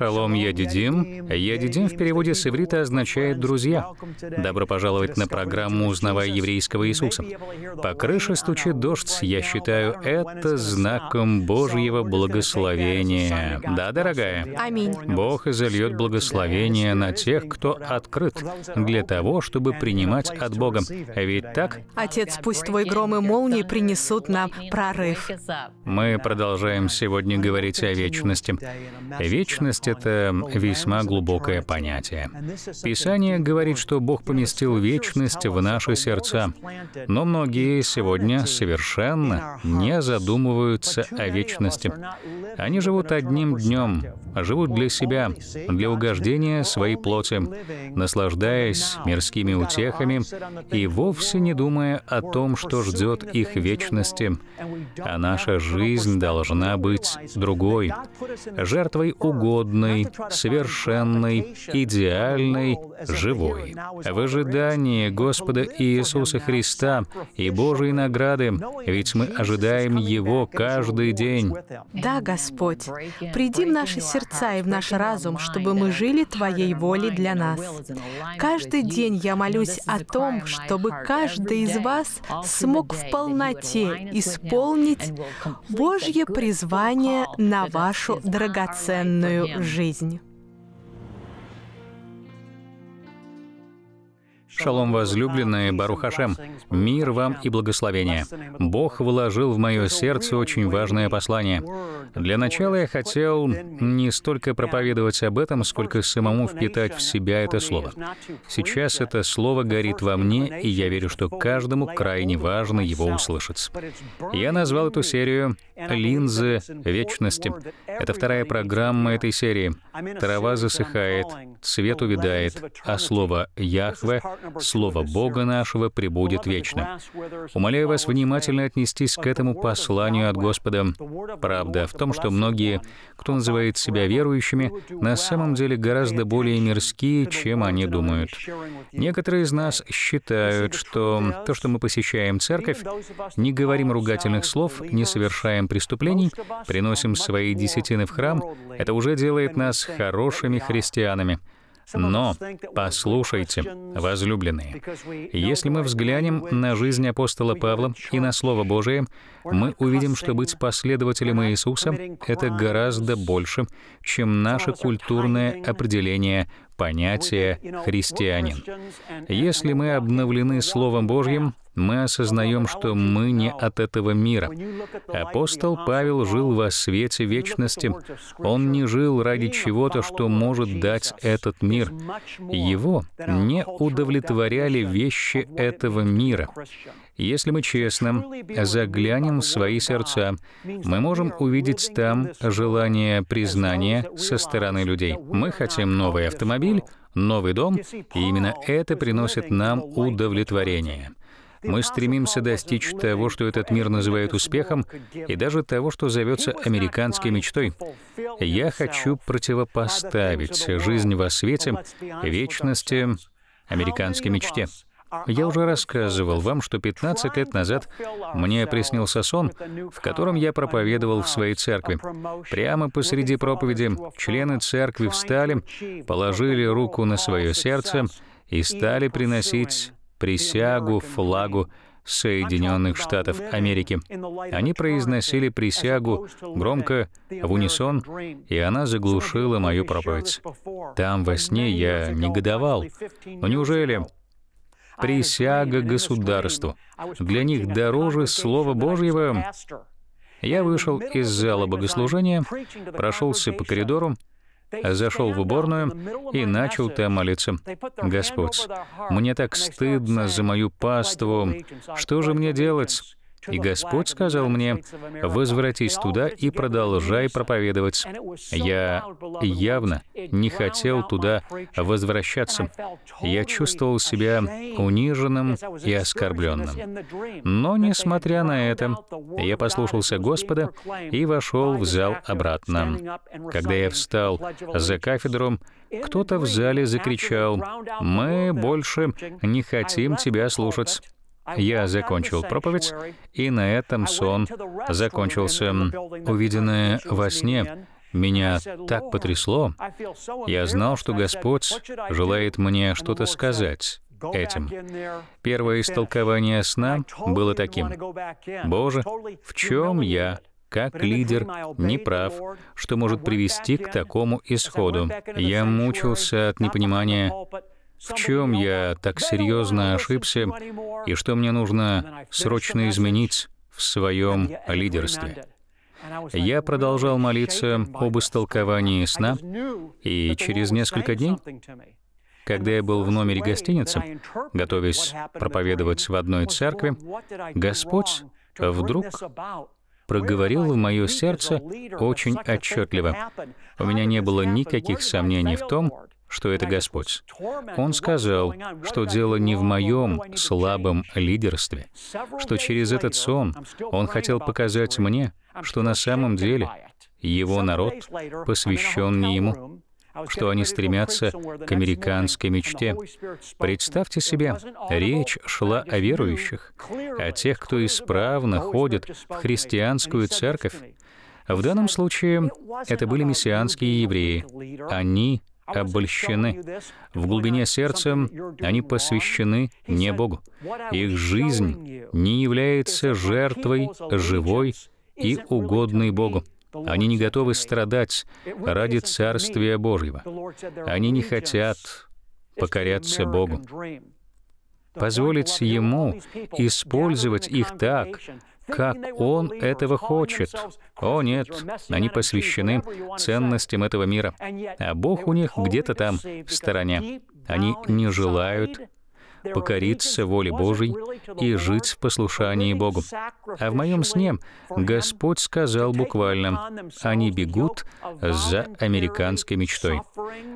Шалом Ядидим. Ядидим в переводе с иврита означает «друзья». Добро пожаловать на программу «Узнавая еврейского Иисуса». По крыше стучит дождь, я считаю это знаком Божьего благословения. Да, дорогая? Аминь. Бог изольет благословение на тех, кто открыт для того, чтобы принимать от Бога. Ведь так? Отец, пусть твой гром и молнии принесут нам прорыв. Мы продолжаем сегодня говорить о вечности. Вечность это весьма глубокое понятие. Писание говорит, что Бог поместил вечность в наши сердца, но многие сегодня совершенно не задумываются о вечности. Они живут одним днем, живут для себя, для угождения своей плоти, наслаждаясь мирскими утехами и вовсе не думая о том, что ждет их вечности. А наша жизнь должна быть другой, жертвой угодно свободной, совершенной, идеальной, живой. В ожидании Господа Иисуса Христа и Божьей награды, ведь мы ожидаем Его каждый день. Да, Господь, приди в наши сердца и в наш разум, чтобы мы жили Твоей волей для нас. Каждый день я молюсь о том, чтобы каждый из вас смог в полноте исполнить Божье призвание на вашу драгоценную жизнь жизнь. Шалом, возлюбленные, Барухашем, мир вам и благословение. Бог вложил в мое сердце очень важное послание. Для начала я хотел не столько проповедовать об этом, сколько самому впитать в себя это слово. Сейчас это слово горит во мне, и я верю, что каждому крайне важно его услышать. Я назвал эту серию линзы вечности. Это вторая программа этой серии. Трава засыхает, цвет увядает, а слово Яхве, слово Бога нашего, пребудет вечно. Умоляю вас внимательно отнестись к этому посланию от Господа. Правда в том, что многие, кто называет себя верующими, на самом деле гораздо более мирские, чем они думают. Некоторые из нас считают, что то, что мы посещаем церковь, не говорим ругательных слов, не совершаем преступлений, приносим свои десятины в храм, это уже делает нас хорошими христианами. Но послушайте, возлюбленные, если мы взглянем на жизнь апостола Павла и на Слово Божие, мы увидим, что быть последователем Иисуса — это гораздо больше, чем наше культурное определение понятие «христианин». Если мы обновлены Словом Божьим, мы осознаем, что мы не от этого мира. Апостол Павел жил во свете вечности. Он не жил ради чего-то, что может дать этот мир. Его не удовлетворяли вещи этого мира. Если мы честно заглянем в свои сердца, мы можем увидеть там желание признания со стороны людей. Мы хотим новый автомобиль, новый дом, и именно это приносит нам удовлетворение. Мы стремимся достичь того, что этот мир называет успехом, и даже того, что зовется американской мечтой. Я хочу противопоставить жизнь во свете вечности американской мечте. Я уже рассказывал вам, что 15 лет назад мне приснился сон, в котором я проповедовал в своей церкви. Прямо посреди проповеди члены церкви встали, положили руку на свое сердце и стали приносить присягу флагу Соединенных Штатов Америки. Они произносили присягу громко, в унисон, и она заглушила мою проповедь. Там во сне я негодовал. Но неужели присяга государству. Для них дороже Слова Божьего. Я вышел из зала богослужения, прошелся по коридору, зашел в уборную и начал там молиться. «Господь, мне так стыдно за мою паству. Что же мне делать?» И Господь сказал мне, «Возвратись туда и продолжай проповедовать». Я явно не хотел туда возвращаться. Я чувствовал себя униженным и оскорбленным. Но, несмотря на это, я послушался Господа и вошел в зал обратно. Когда я встал за кафедру, кто-то в зале закричал, «Мы больше не хотим тебя слушать». Я закончил проповедь, и на этом сон закончился. Увиденное во сне меня так потрясло. Я знал, что Господь желает мне что-то сказать этим. Первое истолкование сна было таким. «Боже, в чем я как лидер не прав, что может привести к такому исходу. Я мучился от непонимания, в чем я так серьезно ошибся и что мне нужно срочно изменить в своем лидерстве. Я продолжал молиться об истолковании сна, и через несколько дней, когда я был в номере гостиницы, готовясь проповедовать в одной церкви, Господь вдруг проговорил в мое сердце очень отчетливо. У меня не было никаких сомнений в том, что это Господь. Он сказал, что дело не в моем слабом лидерстве, что через этот сон он хотел показать мне, что на самом деле его народ посвящен не ему, что они стремятся к американской мечте. Представьте себе, речь шла о верующих, о тех, кто исправно ходит в христианскую церковь. В данном случае это были мессианские евреи. Они обольщены. В глубине сердца они посвящены не Богу. Их жизнь не является жертвой живой и угодной Богу. Они не готовы страдать ради Царствия Божьего. Они не хотят покоряться Богу позволить Ему использовать их так, как Он этого хочет. О нет, они посвящены ценностям этого мира, а Бог у них где-то там, в стороне. Они не желают покориться воле Божьей и жить в послушании Богу. А в моем сне Господь сказал буквально, «Они бегут за американской мечтой».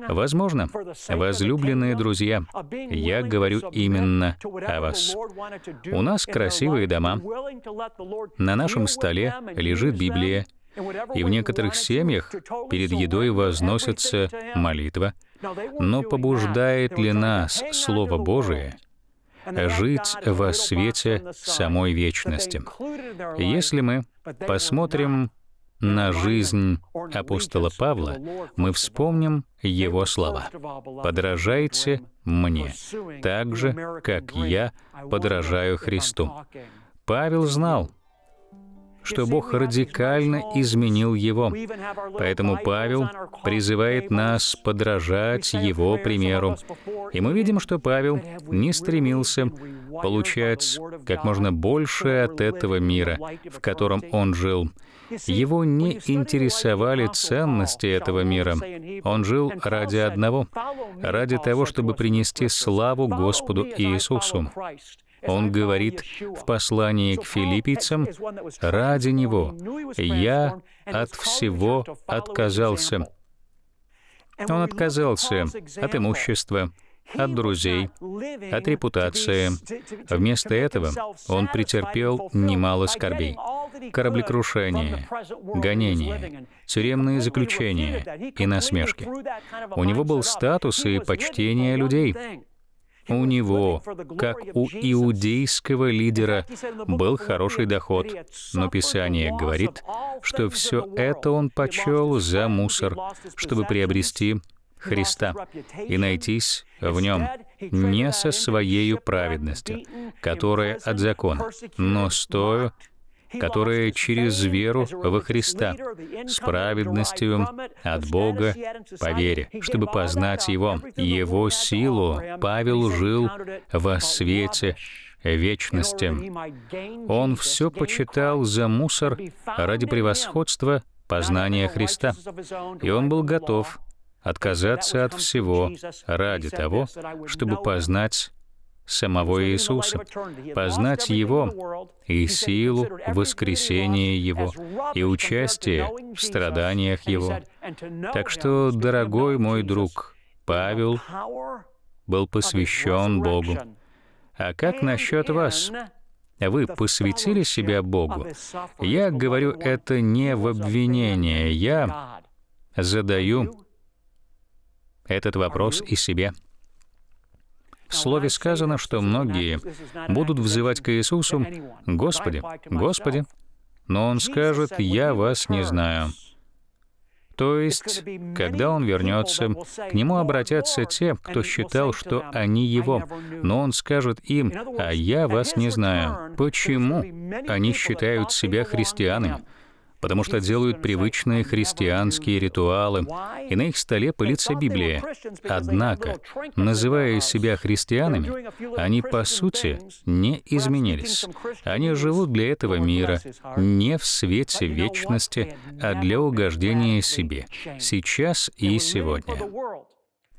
Возможно, возлюбленные друзья, я говорю именно о вас. У нас красивые дома, на нашем столе лежит Библия, и в некоторых семьях перед едой возносится молитва — но побуждает ли нас Слово Божие жить во свете самой вечности? Если мы посмотрим на жизнь апостола Павла, мы вспомним его слова. «Подражайте мне, так же, как я подражаю Христу». Павел знал, что Бог радикально изменил его. Поэтому Павел призывает нас подражать его примеру. И мы видим, что Павел не стремился получать как можно больше от этого мира, в котором он жил. Его не интересовали ценности этого мира. Он жил ради одного, ради того, чтобы принести славу Господу Иисусу. Он говорит в послании к филиппийцам, «Ради Него я от всего отказался». Он отказался от имущества, от друзей, от репутации. Вместо этого он претерпел немало скорбей. кораблекрушение, гонения, тюремные заключения и насмешки. У него был статус и почтение людей. У него, как у иудейского лидера, был хороший доход, но Писание говорит, что все это он почел за мусор, чтобы приобрести Христа и найтись в нем не со своей праведностью, которая от закона, но с тою, которые через веру во Христа с праведностью от Бога по вере, чтобы познать Его, Его силу. Павел жил во свете вечности. Он все почитал за мусор ради превосходства познания Христа, и он был готов отказаться от всего ради того, чтобы познать самого Иисуса, познать Его и силу воскресения Его и участие в страданиях Его. Так что, дорогой мой друг, Павел был посвящен Богу. А как насчет вас? Вы посвятили себя Богу? Я говорю это не в обвинение, я задаю этот вопрос и себе. В Слове сказано, что многие будут взывать к Иисусу «Господи, Господи», но Он скажет «Я вас не знаю». То есть, когда он вернется, к нему обратятся те, кто считал, что они его, но он скажет им, «А я вас не знаю». Почему они считают себя христианами? потому что делают привычные христианские ритуалы, и на их столе пылится Библия. Однако, называя себя христианами, они, по сути, не изменились. Они живут для этого мира, не в свете вечности, а для угождения себе, сейчас и сегодня.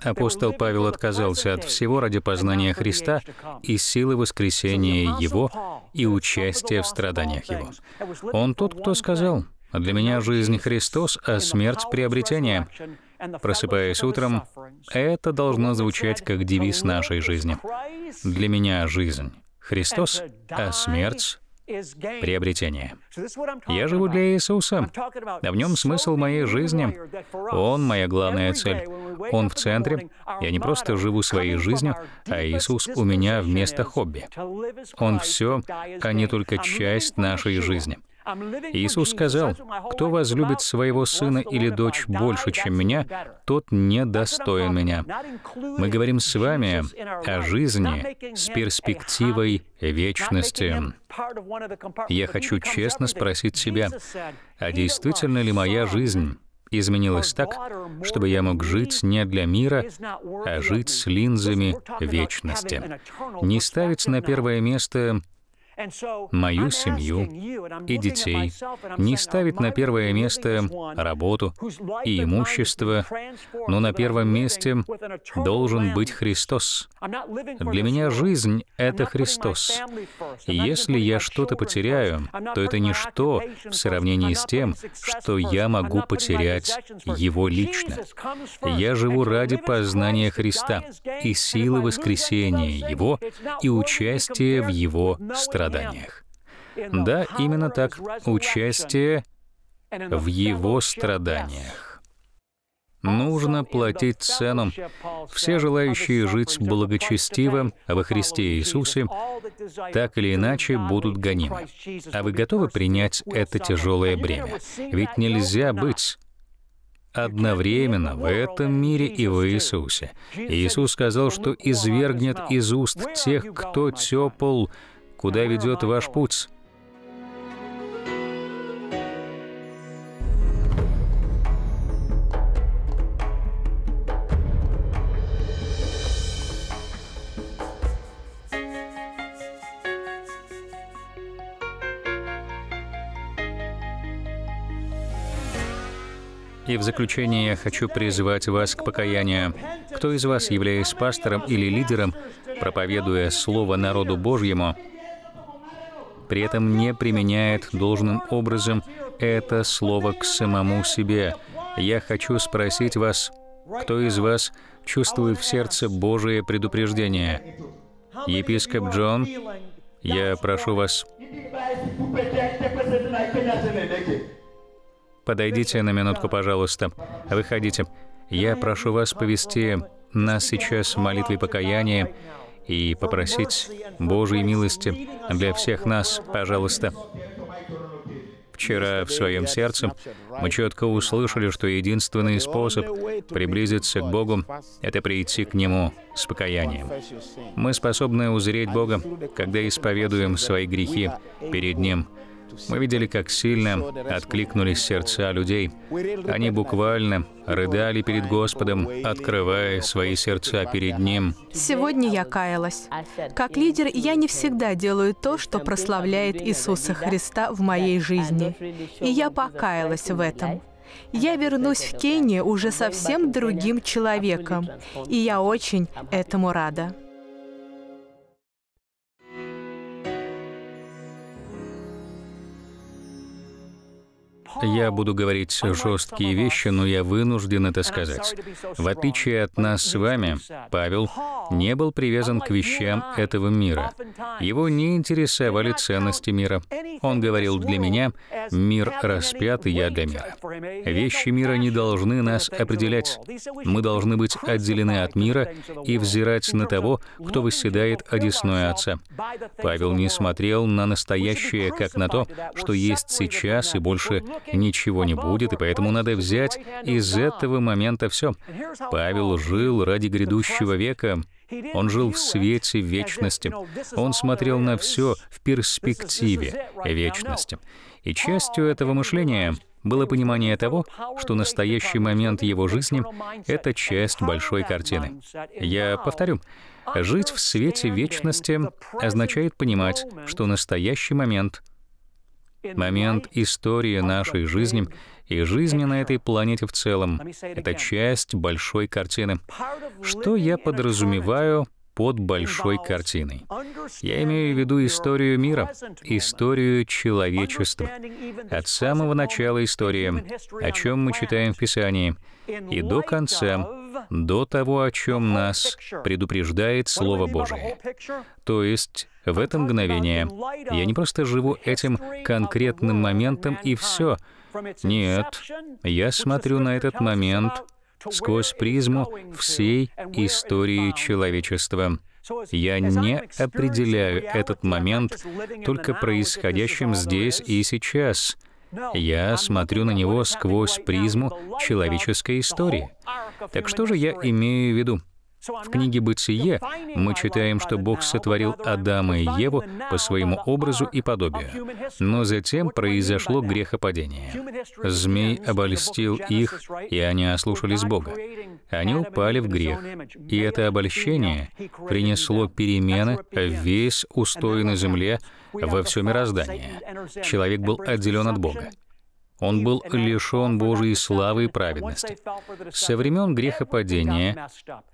Апостол Павел отказался от всего ради познания Христа и силы воскресения Его и участия в страданиях Его. Он тот, кто сказал, для меня жизнь Христос, а смерть — приобретение. Просыпаясь утром, это должно звучать как девиз нашей жизни. Для меня жизнь — Христос, а смерть — приобретение. Я живу для Иисуса. А в нем смысл моей жизни. Он — моя главная цель. Он в центре. Я не просто живу своей жизнью, а Иисус у меня вместо хобби. Он все, а не только часть нашей жизни. Иисус сказал, «Кто возлюбит своего сына или дочь больше, чем меня, тот не достоин меня». Мы говорим с вами о жизни с перспективой вечности. Я хочу честно спросить себя, а действительно ли моя жизнь изменилась так, чтобы я мог жить не для мира, а жить с линзами вечности. Не ставить на первое место мою семью и детей, не oh, ставит на первое место работу и имущество, но на первом месте должен быть Христос. Для меня жизнь — это Христос. если я что-то потеряю, то это ничто в сравнении с тем, что я могу потерять Его лично. Я живу ради познания Христа и силы воскресения Его и участия в Его страдании страданиях. Да, именно так, участие в Его страданиях. Нужно платить цену. Все желающие жить благочестиво во Христе Иисусе так или иначе будут гонимы. А вы готовы принять это тяжелое бремя? Ведь нельзя быть одновременно в этом мире и в Иисусе. Иисус сказал, что извергнет из уст тех, кто тепл, куда ведет ваш путь. И в заключение я хочу призвать вас к покаянию. Кто из вас, являясь пастором или лидером, проповедуя Слово народу Божьему, при этом не применяет должным образом это слово к самому себе. Я хочу спросить вас, кто из вас чувствует в сердце Божие предупреждение? Епископ Джон, я прошу вас, подойдите на минутку, пожалуйста. Выходите. Я прошу вас повести нас сейчас в молитве покаяния и попросить Божьей милости для всех нас, пожалуйста. Вчера в своем сердце мы четко услышали, что единственный способ приблизиться к Богу — это прийти к Нему с покаянием. Мы способны узреть Бога, когда исповедуем свои грехи перед Ним, мы видели, как сильно откликнулись сердца людей. Они буквально рыдали перед Господом, открывая свои сердца перед Ним. Сегодня я каялась. Как лидер, я не всегда делаю то, что прославляет Иисуса Христа в моей жизни. И я покаялась в этом. Я вернусь в Кению уже совсем другим человеком, и я очень этому рада. Я буду говорить жесткие вещи, но я вынужден это сказать. В отличие от нас с вами, Павел не был привязан к вещам этого мира. Его не интересовали ценности мира. Он говорил для меня, мир распят, и я для мира. Вещи мира не должны нас определять. Мы должны быть отделены от мира и взирать на того, кто восседает одесную Отца. Павел не смотрел на настоящее, как на то, что есть сейчас, и больше ничего не будет, и поэтому надо взять из этого момента все. Павел жил ради грядущего века. Он жил в свете вечности. Он смотрел на все в перспективе вечности. И частью этого мышления было понимание того, что настоящий момент его жизни — это часть большой картины. Я повторю, жить в свете вечности означает понимать, что настоящий момент — момент истории нашей жизни и жизни на этой планете в целом. Это часть большой картины. Что я подразумеваю под большой картиной. Я имею в виду историю мира, историю человечества. От самого начала истории, о чем мы читаем в Писании, и до конца, до того, о чем нас предупреждает Слово Божие. То есть в это мгновение я не просто живу этим конкретным моментом и все. Нет, я смотрю на этот момент сквозь призму всей истории человечества. Я не определяю этот момент только происходящим здесь и сейчас, я смотрю на него сквозь призму человеческой истории. Так что же я имею в виду? В книге «Бытие» мы читаем, что Бог сотворил Адама и Еву по своему образу и подобию, но затем произошло грехопадение. Змей обольстил их, и они ослушались Бога. Они упали в грех, и это обольщение принесло перемены в весь устой на земле во все мироздание. Человек был отделен от Бога. Он был лишен Божьей славы и праведности. Со времен грехопадения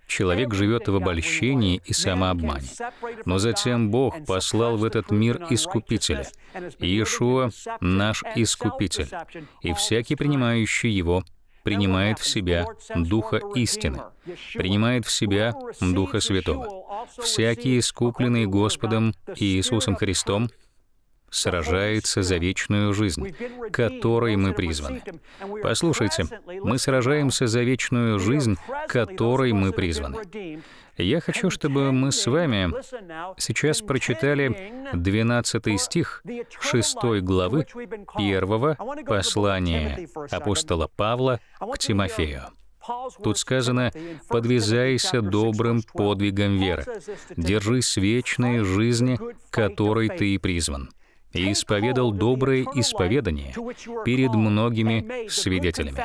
человек живет в обольщении и самообмане. Но затем Бог послал в этот мир Искупителя. Иешуа — наш Искупитель, и всякий, принимающий Его, принимает в себя Духа истины, принимает в себя Духа Святого. Всякий, искупленный Господом Иисусом Христом, сражается за вечную жизнь, которой мы призваны. Послушайте, мы сражаемся за вечную жизнь, которой мы призваны. Я хочу, чтобы мы с вами сейчас прочитали 12 стих 6 главы 1 послания апостола Павла к Тимофею. Тут сказано «подвязайся добрым подвигом веры, держись вечной жизни, которой ты и призван» и исповедал доброе исповедание перед многими свидетелями.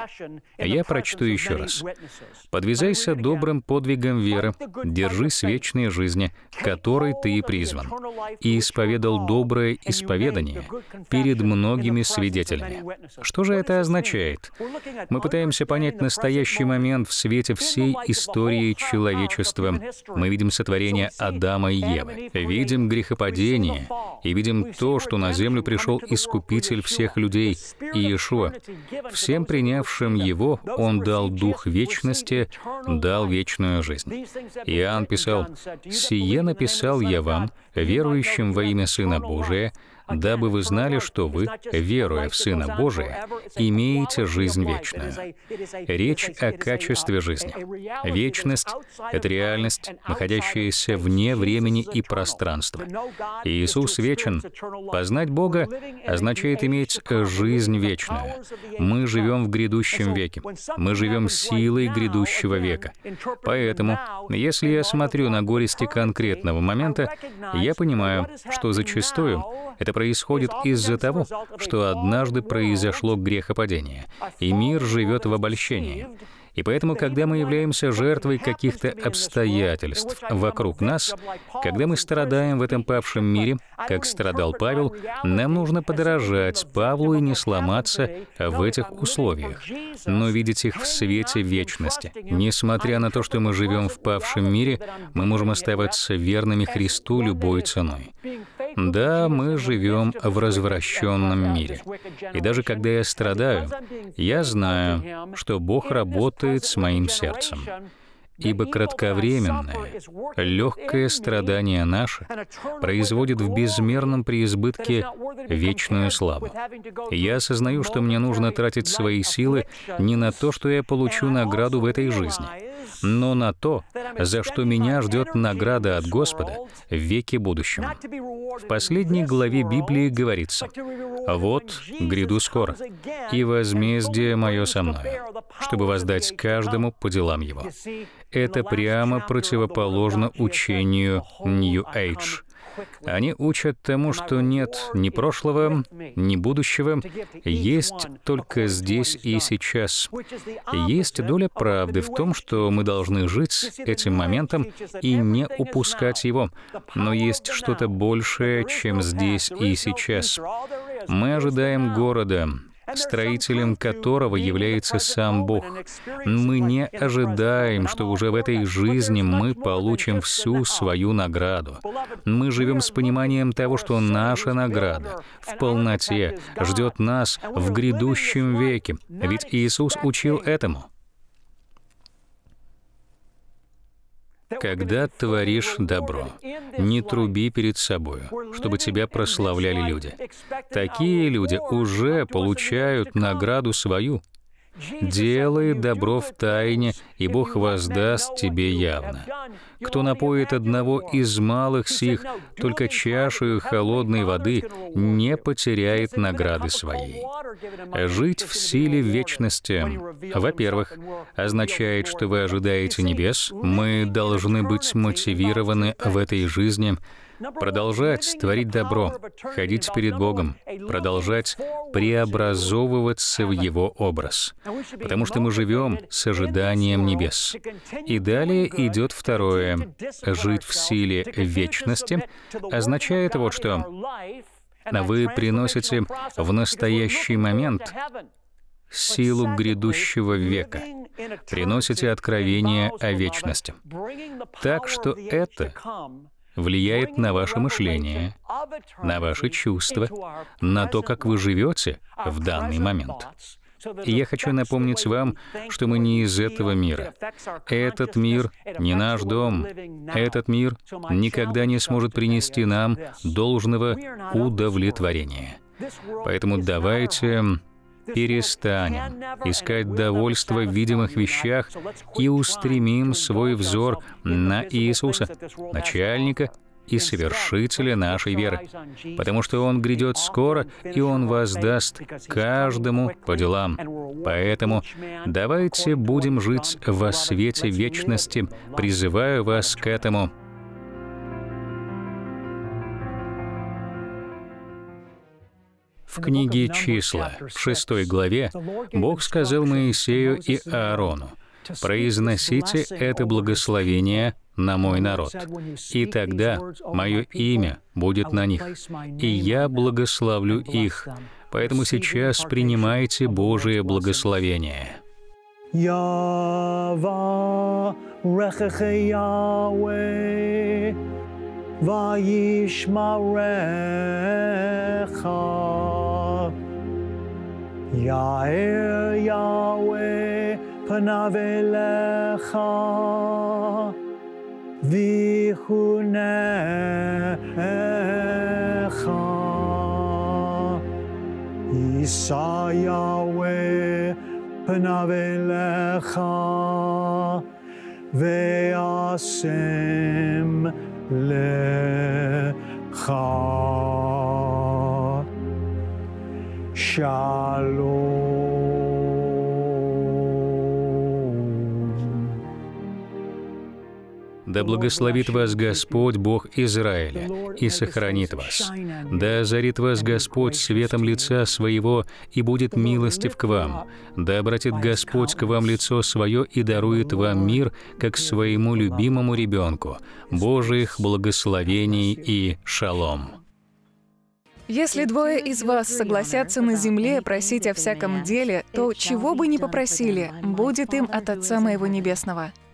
Я прочту еще раз. «Подвязайся добрым подвигом веры, держись вечной жизни, которой ты и призван, и исповедал доброе исповедание перед многими свидетелями». Что же это означает? Мы пытаемся понять настоящий момент в свете всей истории человечества. Мы видим сотворение Адама и Евы, видим грехопадение и видим то, что на землю пришел Искупитель всех людей, Иешуа. Всем принявшим Его Он дал Дух вечности, дал вечную жизнь. Иоанн писал, «Сие написал я вам, верующим во имя Сына Божия, дабы вы знали, что вы, веруя в Сына Божия, имеете жизнь вечную. Речь о качестве жизни. Вечность — это реальность, находящаяся вне времени и пространства. Иисус вечен. Познать Бога означает иметь жизнь вечную. Мы живем в грядущем веке. Мы живем силой грядущего века. Поэтому, если я смотрю на горести конкретного момента, я понимаю, что зачастую это происходит из-за того, что однажды произошло грехопадение, и мир живет в обольщении. И поэтому, когда мы являемся жертвой каких-то обстоятельств вокруг нас, когда мы страдаем в этом павшем мире, как страдал Павел, нам нужно подражать Павлу и не сломаться в этих условиях, но видеть их в свете вечности. Несмотря на то, что мы живем в павшем мире, мы можем оставаться верными Христу любой ценой. Да, мы живем в развращенном мире. И даже когда я страдаю, я знаю, что Бог работает работает с моим сердцем. Ибо кратковременное, легкое страдание наше производит в безмерном преизбытке вечную славу. Я осознаю, что мне нужно тратить свои силы не на то, что я получу награду в этой жизни, но на то, за что меня ждет награда от Господа в веке будущем. В последней главе Библии говорится, «Вот, гряду скоро, и возмездие мое со мною, чтобы воздать каждому по делам его» это прямо противоположно учению New Age. Они учат тому, что нет ни прошлого, ни будущего, есть только здесь и сейчас. Есть доля правды в том, что мы должны жить этим моментом и не упускать его. Но есть что-то большее, чем здесь и сейчас. Мы ожидаем города, строителем которого является сам Бог. Мы не ожидаем, что уже в этой жизни мы получим всю свою награду. Мы живем с пониманием того, что наша награда в полноте ждет нас в грядущем веке, ведь Иисус учил этому. Когда творишь добро, не труби перед собою, чтобы тебя прославляли люди. Такие люди уже получают награду свою. Делай добро в тайне, и Бог воздаст тебе явно. Кто напоит одного из малых сих только чашею холодной воды, не потеряет награды своей. Жить в силе вечности, во-первых, означает, что вы ожидаете небес, мы должны быть мотивированы в этой жизни, продолжать творить добро, ходить перед Богом, продолжать преобразовываться в Его образ, потому что мы живем с ожиданием небес. И далее идет второе жить в силе вечности, означает вот что. А вы приносите в настоящий момент силу грядущего века, приносите откровение о вечности. Так что это влияет на ваше мышление, на ваши чувства, на то, как вы живете в данный момент. И я хочу напомнить вам, что мы не из этого мира. Этот мир не наш дом. Этот мир никогда не сможет принести нам должного удовлетворения. Поэтому давайте перестанем искать довольство в видимых вещах и устремим свой взор на Иисуса, начальника и совершителя нашей веры, потому что Он грядет скоро, и Он воздаст каждому по делам. Поэтому давайте будем жить во свете вечности, призываю вас к этому. В книге «Числа» в 6 главе Бог сказал Моисею и Аарону, «Произносите это благословение на мой народ. И тогда мое имя будет на них, и я благословлю их. Поэтому сейчас принимайте Божие благословение. Yahweh, Yahweh, פניו ויחונך. יישא יהוה פניו אליך, והשם לך. שלום Да благословит вас Господь, Бог Израиля, и сохранит вас. Да озарит вас Господь светом лица своего, и будет милостив к вам. Да обратит Господь к вам лицо свое и дарует вам мир, как своему любимому ребенку. Божьих благословений и шалом. Если двое из вас согласятся на земле просить о всяком деле, то чего бы ни попросили, будет им от Отца Моего Небесного.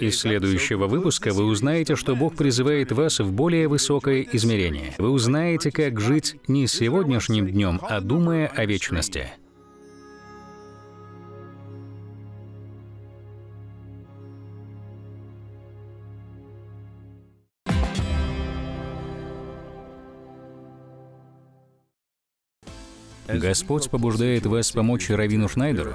Из следующего выпуска вы узнаете, что Бог призывает вас в более высокое измерение. Вы узнаете, как жить не сегодняшним днем, а думая о вечности. Господь побуждает вас помочь Равину Шнайдеру.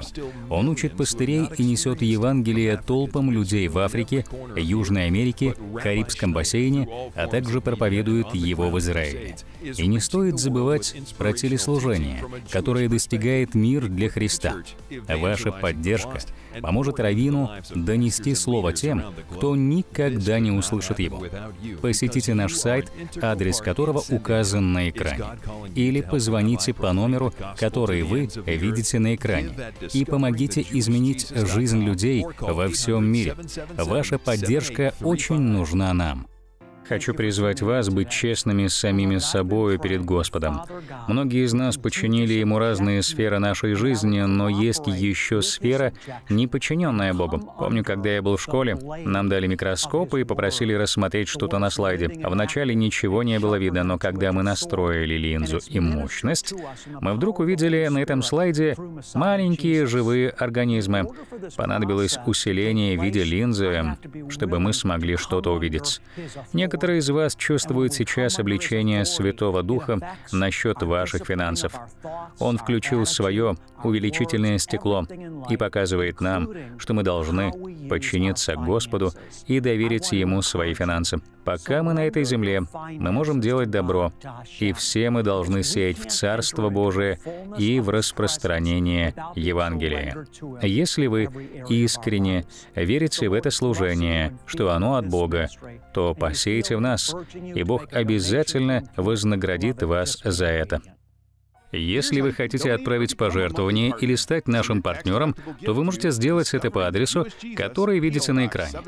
Он учит пастырей и несет Евангелие толпам людей в Африке, Южной Америке, Карибском бассейне, а также проповедует его в Израиле. И не стоит забывать про телеслужение, которое достигает мир для Христа. Ваша поддержка поможет Равину донести слово тем, кто никогда не услышит его. Посетите наш сайт, адрес которого указан на экране, или позвоните по номеру, который вы видите на экране, и помогите изменить жизнь людей во всем мире. Ваша поддержка очень нужна нам. Хочу призвать вас быть честными с самими собой перед Господом. Многие из нас подчинили Ему разные сферы нашей жизни, но есть еще сфера, не подчиненная Богу. Помню, когда я был в школе, нам дали микроскопы и попросили рассмотреть что-то на слайде. Вначале ничего не было видно, но когда мы настроили линзу и мощность, мы вдруг увидели на этом слайде маленькие живые организмы. Понадобилось усиление в виде линзы, чтобы мы смогли что-то увидеть. Некоторые из вас чувствуют сейчас обличение Святого Духа насчет ваших финансов. Он включил свое увеличительное стекло и показывает нам, что мы должны подчиниться Господу и доверить Ему свои финансы. Пока мы на этой земле, мы можем делать добро, и все мы должны сеять в Царство Божие и в распространение Евангелия. Если вы искренне верите в это служение, что оно от Бога, то посеете в нас, и Бог обязательно вознаградит вас за это. Если вы хотите отправить пожертвование или стать нашим партнером, то вы можете сделать это по адресу, который видите на экране.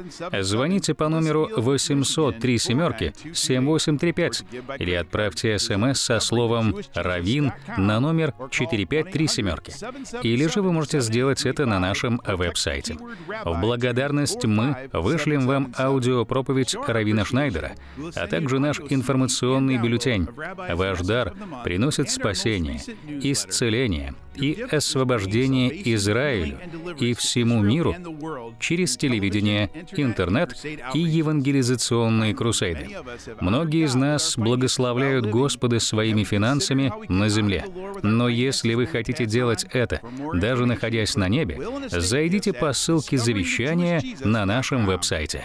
Звоните по номеру 803 семерки 7835 или отправьте смс эм со словом «Равин» на номер 453 семерки. Или же вы можете сделать это на нашем веб-сайте. В благодарность мы вышлем вам аудиопроповедь Равина Шнайдера, а также наш информационный бюллетень. Ваш дар приносит спасение спасение, исцеление и освобождение Израилю и всему миру через телевидение, интернет и евангелизационные крусейды. Многие из нас благословляют Господа своими финансами на земле. Но если вы хотите делать это, даже находясь на небе, зайдите по ссылке завещания на нашем веб-сайте.